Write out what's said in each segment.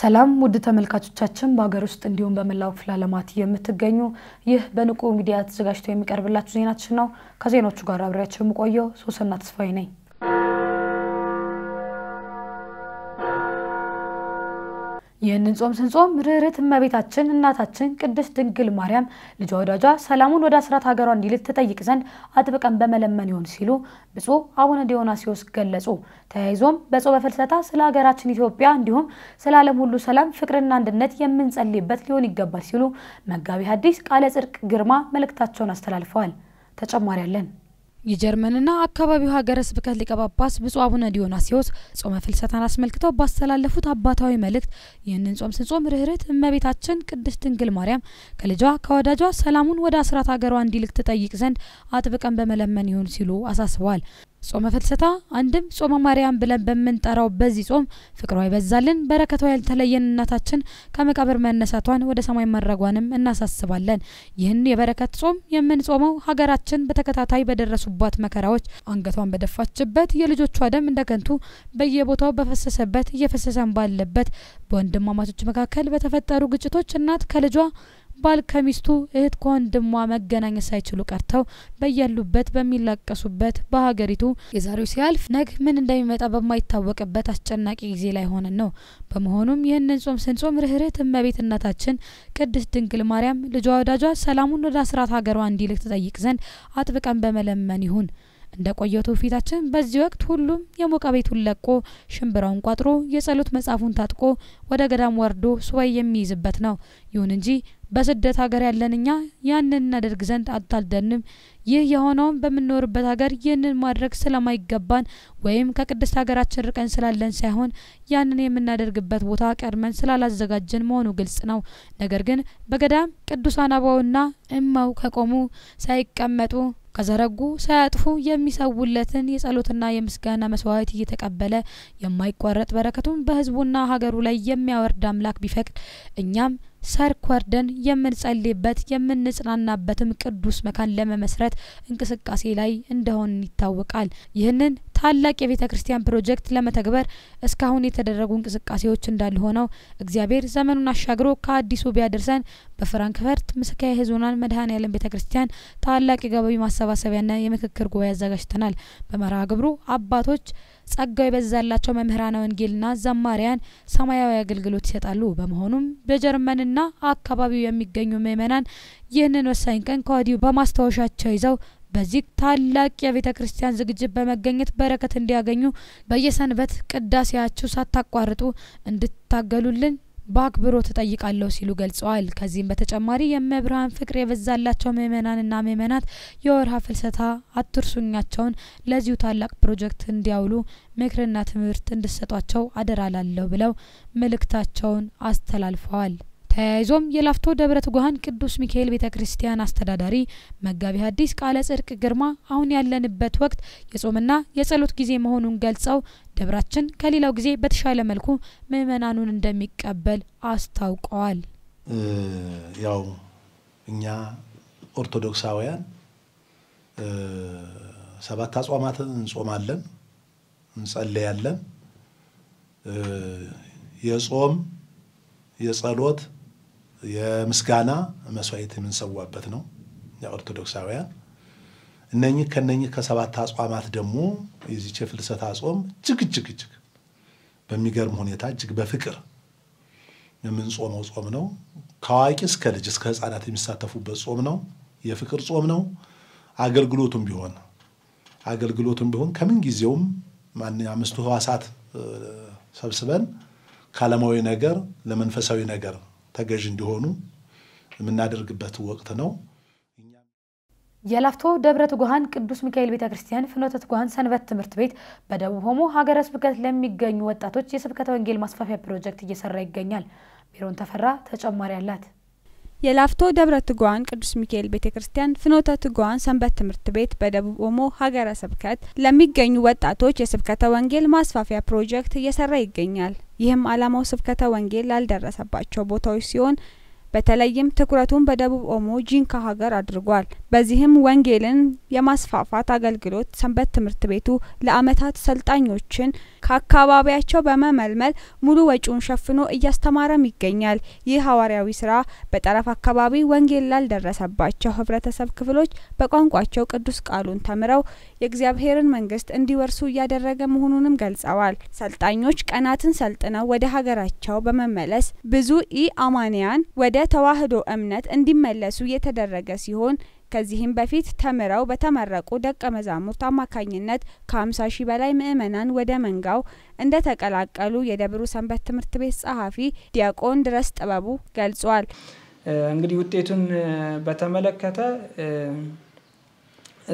ሰላም ውድ ተመልካቾቻችን በሀገር ውስጥ እንዲሁም በመላው ክፍለ ዓለማት የምትገኙ ይህ በንቁ ሚዲያ ተዘጋጅቶ የሚቀርብላችሁ ዜናችን ነው። ከዜናዎቹ ጋር አብሬያችሁ የምቆየው ሶስና ተስፋዬ ነኝ። ይህንን ጾም ስንጾም ርኅርት እመቤታችን እናታችን ቅድስት ድንግል ማርያም ልጇ ወዳጇ ሰላሙን ወደ አስራት ሀገሯ እንዲልት ትጠይቅ ዘንድ አጥብቀን በመለመን ይሆን ሲሉ ብፁዕ አቡነ ዲዮናስዮስ ገለጹ። ተያይዞም በጾመ ፍልሰታ ስለ ሀገራችን ኢትዮጵያ እንዲሁም ስለ ዓለም ሁሉ ሰላም፣ ፍቅርና አንድነት የምንጸልይበት ሊሆን ይገባል ሲሉ መጋቢ ሐዲስ ቃለ ጽድቅ ግርማ መልእክታቸውን አስተላልፈዋል። ተጨማሪ አለን። የጀርመንና አካባቢው ሀገረ ስብከት ሊቀ ጳጳስ ብፁዕ አቡነ ዲዮናስዮስ ጾመ ፍልሰታን አስመልክተው ባስተላለፉት አባታዊ መልእክት ይህንን ጾም ስንጾም ርኅርት እመቤታችን ቅድስት ድንግል ማርያም ከልጇ ከወዳጇ ሰላሙን ወደ አስራት ሀገሯ እንዲልክ ትጠይቅ ዘንድ አጥብቀን በመለመን ይሁን ሲሉ አሳስበዋል። ጾመ ፍልሰታ አንድም ጾመ ማርያም ብለን በምንጠራው በዚህ ጾም ፍቅሯ ይበዛልን በረከቷ ያልተለየን እናታችን ከመቃብር መነሳቷን ወደ ሰማይ መረጓንም እናሳስባለን። ይህን የበረከት ጾም የምንጾመው ሀገራችን በተከታታይ በደረሱባት መከራዎች አንገቷን በደፋችበት፣ የልጆቿ ደም እንደ ከንቱ በየቦታው በፈሰሰበት፣ እየፈሰሰን ባለበት፣ በወንድማማቾች መካከል በተፈጠሩ ግጭቶች እናት ከልጇ ባል ከሚስቱ እህት ከወንድሟ መገናኘት ሳይችሉ ቀርተው በያሉበት በሚላቀሱበት በሀገሪቱ የዛሬው ሲያልፍ ነግ ምን እንደሚመጣ በማይታወቅበት አስጨናቂ ጊዜ ላይ ሆነን ነው። በመሆኑም ይህንን ጾም ስንጾም ርኅርህት እመቤት እናታችን ቅድስት ድንግል ማርያም ልጇ ወዳጇ ሰላሙን ወደ አስራት ሀገሯ እንዲልክ ትጠይቅ ዘንድ አጥብቀን በመለመን ይሁን። እንደ ቆየቱ ፊታችን በዚህ ወቅት ሁሉም የሞቃ ቤቱን ለቆ ሽምብራውን ቋጥሮ የጸሎት መጽሐፉን ታጥቆ ወደ ገዳም ወርዶ ሱባኤ የሚይዝበት ነው። ይሁን እንጂ በስደት ሀገር ያለን እኛ ያንን እናደርግ ዘንድ አታልደንም። ይህ የሆነውም በምንኖርበት ሀገር ይህንን ማድረግ ስለማይገባን ወይም ከቅድስት ሀገራችን ርቀን ስላለን ሳይሆን ያንን የምናደርግበት ቦታ ቀድመን ስላላዘጋጀን መሆኑ ግልጽ ነው። ነገር ግን በገዳም ቅዱሳን አበውና እማው ከቆሙ ሳይቀመጡ ከዘረጉ ሳያጥፉ የሚሰውለትን የጸሎትና የምስጋና መስዋዕት እየተቀበለ የማይቋረጥ በረከቱን በህዝቡና ሀገሩ ላይ የሚያወርድ አምላክ ቢፈቅድ እኛም ሰርክ ወርደን የምንጸልይበት የምንጽናናበትም ቅዱስ መካን ለመመስረት እንቅስቃሴ ላይ እንደሆን ይታወቃል። ይህንን ታላቅ የቤተ ክርስቲያን ፕሮጀክት ለመተግበር እስካሁን የተደረጉ እንቅስቃሴዎች እንዳሉ ሆነው እግዚአብሔር ዘመኑን አሻግሮ ከአዲሱ ቢያደርሰን በፍራንክፈርት ምስካየ ኅዙናን መድኃኔዓለም ቤተ ክርስቲያን ታላቅ የገቢ ማሰባሰቢያና የምክክር ጉባኤ አዘጋጅተናል። በመርሃ ግብሩ አባቶች ጸጋው የበዛላቸው መምህራነ ወንጌልና ዘማሪያን ሰማያዊ አገልግሎት ይሰጣሉ። በመሆኑም በጀርመንና አካባቢው የሚገኙ ምእመናን ይህንን ወሳኝ ቀን ከወዲሁ በማስታወሻቸው ይዘው በዚህ ታላቅ የቤተ ክርስቲያን ዝግጅት በመገኘት በረከት እንዲያገኙ በየሰንበት ቅዳሴያችሁ ሳታቋርጡ እንድታገሉልን በአክብሮ ትጠይቃለሁ ሲሉ ገልጸዋል። ከዚህም በተጨማሪ የመብርሃን ፍቅር የበዛላቸው ምእመናንና ምእመናት የወርሃ ፍልሰታ አትርሱኛቸውን ለዚሁ ታላቅ ፕሮጀክት እንዲያውሉ ምክርና ትምህርት እንድሰጧቸው አደራላለሁ ብለው መልእክታቸውን አስተላልፈዋል። ተያይዞም የላፍቶ ደብረ ትጉሃን ቅዱስ ሚካኤል ቤተ ክርስቲያን አስተዳዳሪ መጋቢ ሐዲስ ቃለ ጽድቅ ግርማ አሁን ያለንበት ወቅት የጾምና የጸሎት ጊዜ መሆኑን ገልጸው ደብራችን ከሌላው ጊዜ በተሻለ መልኩ ምእመናኑን እንደሚቀበል አስታውቀዋል። ያው እኛ ኦርቶዶክሳውያን ሰባት አጽዋማትን እንጾማለን፣ እንጸለያለን። የጾም የጸሎት የምስጋና መስዋዕት የምንሰዋበት ነው። የኦርቶዶክሳውያን እነኚህ ከነኚህ ከሰባት አጽዋማት ደግሞ የዚች የፍልሰታ ጾም እጅግ እጅግ እጅግ በሚገርም ሁኔታ እጅግ በፍቅር የምንጾመው ጾም ነው። ከአዋቂ እስከ ልጅ እስከ ሕፃናት የሚሳተፉበት ጾም ነው። የፍቅር ጾም ነው። አገልግሎቱም ቢሆን አገልግሎቱም ቢሆን ከምን ጊዜውም ማን አምስቱ ህዋሳት ሰብስበን ከዓለማዊ ነገር ለመንፈሳዊ ነገር ተገዥ እንዲሆኑ የምናደርግበት ወቅት ነው። የላፍቶ ደብረ ትጉሃን ቅዱስ ሚካኤል ቤተ ክርስቲያን ፍኖተ ትጉሃን ሰንበት ትምህርት ቤት በደቡብ ሆሞ ሀገረ ስብከት ለሚገኙ ወጣቶች የስብከተ ወንጌል ማስፋፊያ ፕሮጀክት እየሰራ ይገኛል። ቢሮን ተፈራ ተጨማሪ አላት። የላፍቶ ደብረ ትጓን ቅዱስ ሚካኤል ቤተ ክርስቲያን ፍኖተ ትጓን ሰንበት ትምህርት ቤት በደቡብ ኦሞ ሀገረ ስብከት ለሚገኙ ወጣቶች የስብከተ ወንጌል ማስፋፊያ ፕሮጀክት እየሰራ ይገኛል። ይህም ዓላማው ስብከተ ወንጌል ላልደረሰባቸው ቦታዎች ሲሆን በተለይም ትኩረቱን በደቡብ ኦሞ ጂንካ ሀገር አድርጓል። በዚህም ወንጌልን የማስፋፋት አገልግሎት ሰንበት ትምህርት ቤቱ ለአመታት ሰልጣኞችን ከአካባቢያቸው በመመልመል ሙሉ ወጪውን ሸፍኖ እያስተማረም ይገኛል። ይህ ሐዋርያዊ ስራ በጠረፍ አካባቢ ወንጌል ላልደረሰባቸው ህብረተሰብ ክፍሎች በቋንቋቸው ቅዱስ ቃሉን ተምረው የእግዚአብሔርን መንግስት እንዲወርሱ እያደረገ መሆኑንም ገልጸዋል። ሰልጣኞች ቀናትን ሰልጥነው ወደ ሀገራቸው በመመለስ ብዙ ኢ አማንያን ወደ ተዋህዶ እምነት እንዲመለሱ የተደረገ ሲሆን ከዚህም በፊት ተምረው በተመረቁ ደቀ መዛሙርት አማካኝነት ከ50 ሺህ በላይ ምዕመናን ወደ መንጋው እንደ ተቀላቀሉ የደብሩ ሰንበት ትምህርት ቤት ጸሐፊ ዲያቆን ድረስ ጥበቡ ገልጿል። እንግዲህ ውጤቱን በተመለከተ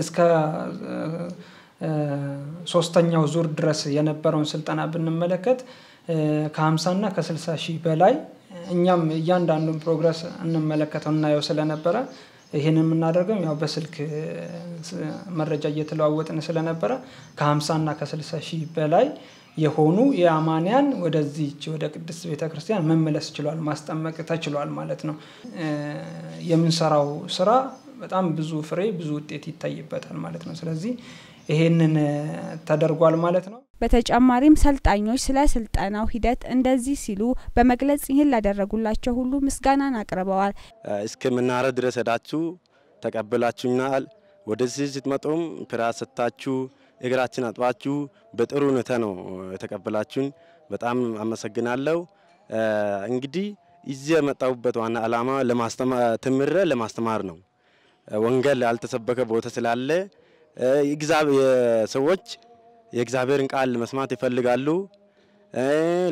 እስከ ሶስተኛው ዙር ድረስ የነበረውን ስልጠና ብንመለከት ከ50ና ከ60 ሺህ በላይ እኛም እያንዳንዱን ፕሮግረስ እንመለከተው እናየው ስለነበረ ይህን የምናደርገው ያው በስልክ መረጃ እየተለዋወጥን ስለነበረ ከ50ና ከ60 ሺህ በላይ የሆኑ የአማንያን ወደዚች ወደ ቅድስት ቤተ ክርስቲያን መመለስ ችሏል፣ ማስጠመቅ ተችሏል ማለት ነው። የምንሰራው ስራ በጣም ብዙ ፍሬ ብዙ ውጤት ይታይበታል ማለት ነው። ስለዚህ ይሄንን ተደርጓል ማለት ነው። በተጨማሪም ሰልጣኞች ስለ ስልጠናው ሂደት እንደዚህ ሲሉ በመግለጽ ይህን ላደረጉላቸው ሁሉ ምስጋናን አቅርበዋል። እስከምናረ ድረስ ሄዳችሁ ተቀብላችሁናል። ወደዚህ ስትመጡም ፕራስ ሰጥታችሁ እግራችን አጥባችሁ በጥሩ ሁኔታ ነው የተቀበላችሁን። በጣም አመሰግናለሁ። እንግዲህ እዚህ የመጣሁበት ዋና ዓላማ ትምረ ለማስተማር ነው። ወንጌል ያልተሰበከ ቦታ ስላለ ሰዎች የእግዚአብሔርን ቃል መስማት ይፈልጋሉ፣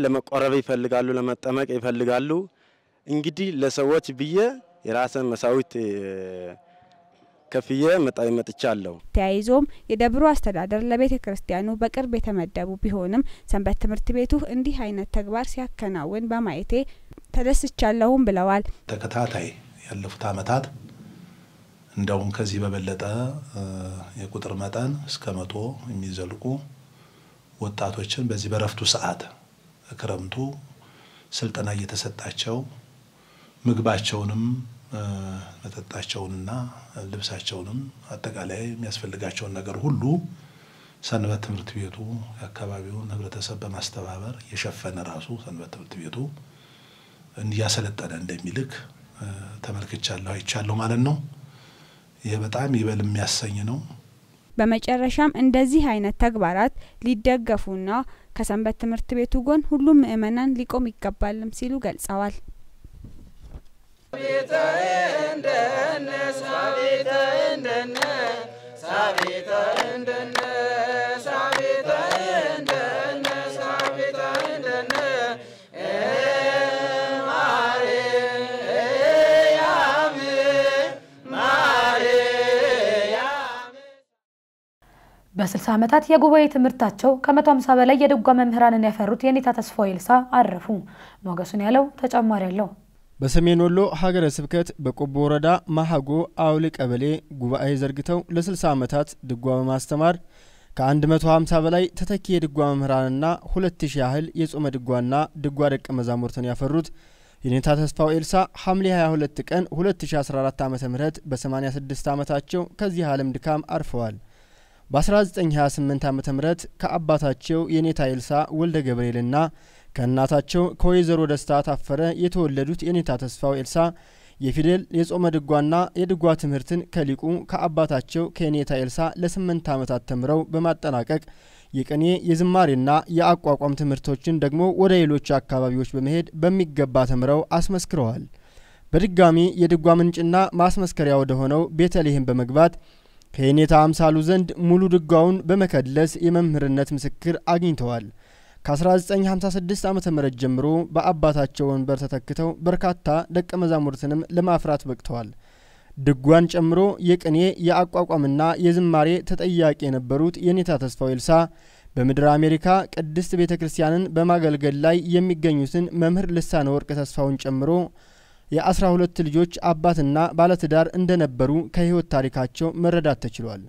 ለመቆረብ ይፈልጋሉ፣ ለመጠመቅ ይፈልጋሉ። እንግዲህ ለሰዎች ብዬ የራስን መሳዊት ከፍዬ መጣዊ መጥቻለሁ። ተያይዞም የደብሩ አስተዳደር ለቤተ ክርስቲያኑ በቅርብ የተመደቡ ቢሆንም ሰንበት ትምህርት ቤቱ እንዲህ አይነት ተግባር ሲያከናውን በማየቴ ተደስቻለሁም ብለዋል። ተከታታይ ያለፉት አመታት እንደውም ከዚህ በበለጠ የቁጥር መጠን እስከ መቶ የሚዘልቁ ወጣቶችን በዚህ በረፍቱ ሰዓት ክረምቱ ስልጠና እየተሰጣቸው ምግባቸውንም መጠጣቸውንና ልብሳቸውንም አጠቃላይ የሚያስፈልጋቸውን ነገር ሁሉ ሰንበት ትምህርት ቤቱ የአካባቢውን ህብረተሰብ በማስተባበር የሸፈነ ራሱ ሰንበት ትምህርት ቤቱ እያሰለጠነ እንደሚልክ ተመልክቻለሁ፣ አይቻለሁ ማለት ነው። ይህ በጣም ይበል የሚያሰኝ ነው። በመጨረሻም እንደዚህ አይነት ተግባራት ሊደገፉና ከሰንበት ትምህርት ቤቱ ጎን ሁሉም ምእመናን ሊቆም ይገባልም ሲሉ ገልጸዋል። ቤተ እንደነ በ60 ዓመታት የጉባኤ ትምህርታቸው ከ150 በላይ የድጓ መምህራንን ያፈሩት የኔታ ተስፋ ልሳ አረፉ። ሞገሱን ያለው ተጨማሪ አለው። በሰሜን ወሎ ሀገረ ስብከት በቆቦ ወረዳ ማሃጎ አውሊ ቀበሌ ጉባኤ ዘርግተው ለ60 ዓመታት ድጓ በማስተማር ከ150 በላይ ተተኪ የድጓ መምህራንና 2000 ያህል የጾመ ድጓና ድጓ ደቀ መዛሙርትን ያፈሩት የኔታ ተስፋው ኤልሳ ሐምሌ 22 ቀን 2014 ዓ ም በ86 ዓመታቸው ከዚህ ዓለም ድካም አርፈዋል። በ1928 ዓ ም ከአባታቸው የኔታ ኤልሳ ወልደ ገብርኤልና ከእናታቸው ከወይዘሮ ደስታ ታፈረ የተወለዱት የኔታ ተስፋው ኤልሳ የፊደል የጾመ ድጓና የድጓ ትምህርትን ከሊቁ ከአባታቸው ከኔታ ኤልሳ ለስምንት ዓመታት ተምረው በማጠናቀቅ የቅኔ የዝማሬና የአቋቋም ትምህርቶችን ደግሞ ወደ ሌሎች አካባቢዎች በመሄድ በሚገባ ተምረው አስመስክረዋል። በድጋሚ የድጓ ምንጭና ማስመስከሪያ ወደ ሆነው ቤተልሔም በመግባት ከየኔታ አምሳሉ ዘንድ ሙሉ ድጓውን በመከለስ የመምህርነት ምስክር አግኝተዋል። ከ1956 ዓ ም ጀምሮ በአባታቸው ወንበር ተተክተው በርካታ ደቀ መዛሙርትንም ለማፍራት በቅተዋል። ድጓን ጨምሮ የቅኔ የአቋቋምና የዝማሬ ተጠያቂ የነበሩት የኔታ ተስፋው ኤልሳ በምድር አሜሪካ ቅድስት ቤተ ክርስቲያንን በማገልገል ላይ የሚገኙትን መምህር ልሳነ ወርቅ ተስፋውን ጨምሮ የአስራ ሁለት ልጆች አባትና ባለትዳር እንደነበሩ ከህይወት ታሪካቸው መረዳት ተችሏል።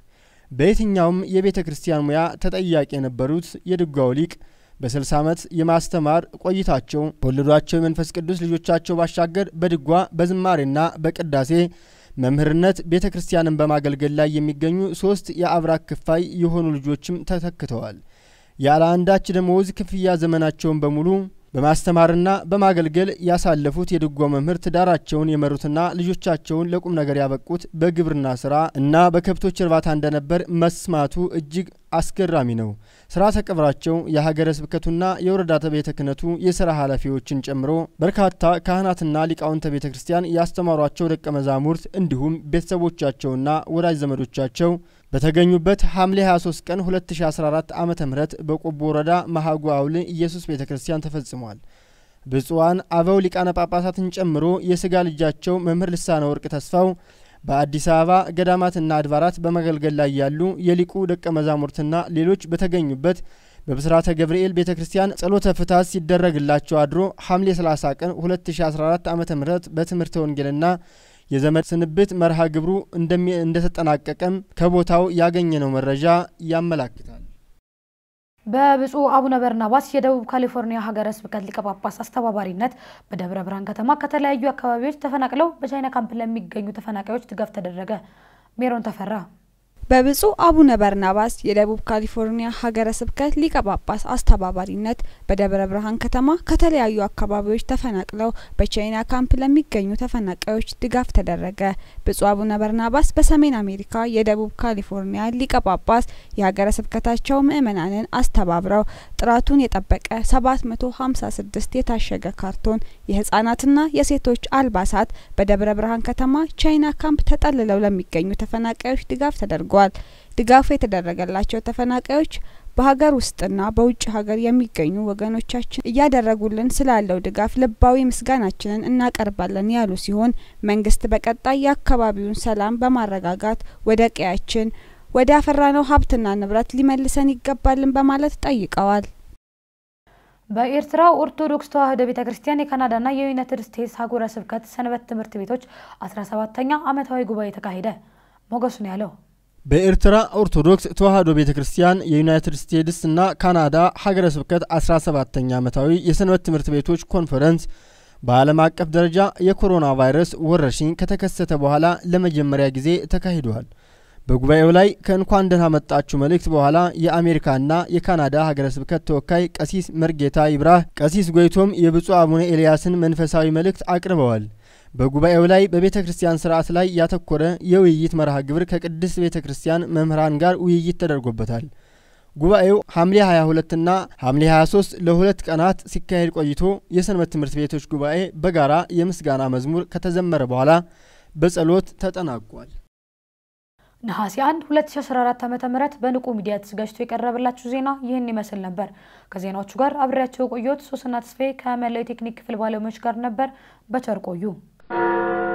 በየትኛውም የቤተ ክርስቲያን ሙያ ተጠያቂ የነበሩት የድጓው ሊቅ በ60 ዓመት የማስተማር ቆይታቸው ከወለዷቸው የመንፈስ ቅዱስ ልጆቻቸው ባሻገር በድጓ በዝማሬና በቅዳሴ መምህርነት ቤተ ክርስቲያንን በማገልገል ላይ የሚገኙ ሶስት የአብራክ ክፋይ የሆኑ ልጆችም ተተክተዋል። ያለ አንዳች ደመወዝ ክፍያ ዘመናቸውን በሙሉ በማስተማርና በማገልገል ያሳለፉት የድጓ መምህር ትዳራቸውን የመሩትና ልጆቻቸውን ለቁም ነገር ያበቁት በግብርና ስራ እና በከብቶች እርባታ እንደነበር መስማቱ እጅግ አስገራሚ ነው። ስራ ቀብራቸው የሀገረ ስብከቱና የወረዳ ቤተ ክህነቱ የስራ ኃላፊዎችን ጨምሮ በርካታ ካህናትና ሊቃውንተ ቤተ ክርስቲያን ያስተማሯቸው ደቀ መዛሙርት እንዲሁም ቤተሰቦቻቸውና ወዳጅ ዘመዶቻቸው በተገኙበት ሐምሌ 23 ቀን 2014 ዓ ም በቆቦ ወረዳ መሀጉ አውል ኢየሱስ ቤተ ክርስቲያን ተፈጽሟል። ብፁዓን አበው ሊቃነ ጳጳሳትን ጨምሮ የስጋ ልጃቸው መምህር ልሳነ ወርቅ ተስፋው በአዲስ አበባ ገዳማትና አድባራት በመገልገል ላይ ያሉ የሊቁ ደቀ መዛሙርትና ሌሎች በተገኙበት በብስራተ ገብርኤል ቤተ ክርስቲያን ጸሎተ ፍትሐት ሲደረግላቸው አድሮ ሐምሌ 30 ቀን 2014 ዓ ም በትምህርተ ወንጌልና የዘመድ ስንብት መርሃ ግብሩ እንደተጠናቀቀም ከቦታው ያገኘነው መረጃ ያመላክታል። በብፁዕ አቡነ በርናባስ የደቡብ ካሊፎርኒያ ሀገረ ስብከት ሊቀ ጳጳስ አስተባባሪነት በደብረ ብርሃን ከተማ ከተለያዩ አካባቢዎች ተፈናቅለው በቻይና ካምፕ ለሚገኙ ተፈናቃዮች ድጋፍ ተደረገ። ሜሮን ተፈራ በብፁዕ አቡነ በርናባስ የደቡብ ካሊፎርኒያ ሀገረ ስብከት ሊቀ ጳጳስ አስተባባሪነት በደብረ ብርሃን ከተማ ከተለያዩ አካባቢዎች ተፈናቅለው በቻይና ካምፕ ለሚገኙ ተፈናቃዮች ድጋፍ ተደረገ። ብፁዕ አቡነ በርናባስ በሰሜን አሜሪካ የደቡብ ካሊፎርኒያ ሊቀ ጳጳስ የሀገረ ስብከታቸው ምእመናንን አስተባብረው ጥራቱን የጠበቀ 756 የታሸገ ካርቶን የህጻናትና የሴቶች አልባሳት በደብረ ብርሃን ከተማ ቻይና ካምፕ ተጠልለው ለሚገኙ ተፈናቃዮች ድጋፍ ተደርጓል። አድርጓል። ድጋፉ የተደረገላቸው ተፈናቃዮች በሀገር ውስጥና በውጭ ሀገር የሚገኙ ወገኖቻችን እያደረጉልን ስላለው ድጋፍ ልባዊ ምስጋናችንን እናቀርባለን ያሉ ሲሆን መንግስት በቀጣይ የአካባቢውን ሰላም በማረጋጋት ወደ ቀያችን ወደ አፈራነው ሀብትና ንብረት ሊመልሰን ይገባልን በማለት ጠይቀዋል። በኤርትራ ኦርቶዶክስ ተዋሕዶ ቤተ ክርስቲያን የካናዳና የዩናይትድ ስቴትስ ሀገረ ስብከት ሰንበት ትምህርት ቤቶች አስራ ሰባተኛ ዓመታዊ ጉባኤ ተካሄደ። ሞገሱን ያለው በኤርትራ ኦርቶዶክስ ተዋሕዶ ቤተ ክርስቲያን የዩናይትድ ስቴትስ እና ካናዳ ሀገረ ስብከት 17 ተኛ ዓመታዊ የሰንበት ትምህርት ቤቶች ኮንፈረንስ በዓለም አቀፍ ደረጃ የኮሮና ቫይረስ ወረርሽኝ ከተከሰተ በኋላ ለመጀመሪያ ጊዜ ተካሂደዋል። በጉባኤው ላይ ከእንኳን ደህና መጣችሁ መልእክት በኋላ የአሜሪካና የካናዳ ሀገረ ስብከት ተወካይ ቀሲስ መርጌታ ይብራህ፣ ቀሲስ ጎይቶም የብፁዕ አቡነ ኤልያስን መንፈሳዊ መልእክት አቅርበዋል። በጉባኤው ላይ በቤተ ክርስቲያን ስርዓት ላይ ያተኮረ የውይይት መርሃ ግብር ከቅድስት ቤተ ክርስቲያን መምህራን ጋር ውይይት ተደርጎበታል። ጉባኤው ሐምሌ 22ና ሐምሌ 23 ለሁለት ቀናት ሲካሄድ ቆይቶ የሰንበት ትምህርት ቤቶች ጉባኤ በጋራ የምስጋና መዝሙር ከተዘመረ በኋላ በጸሎት ተጠናቋል። ነሐሴ 1 2014 ዓ ም በንቁ ሚዲያ ተዘጋጅቶ የቀረበላችሁ ዜና ይህን ይመስል ነበር። ከዜናዎቹ ጋር አብሬያቸው የቆየሁት ሶስና ተስፋዬ ከመላው የቴክኒክ ክፍል ባለሙያዎች ጋር ነበር። በቸር ቆዩ። thank you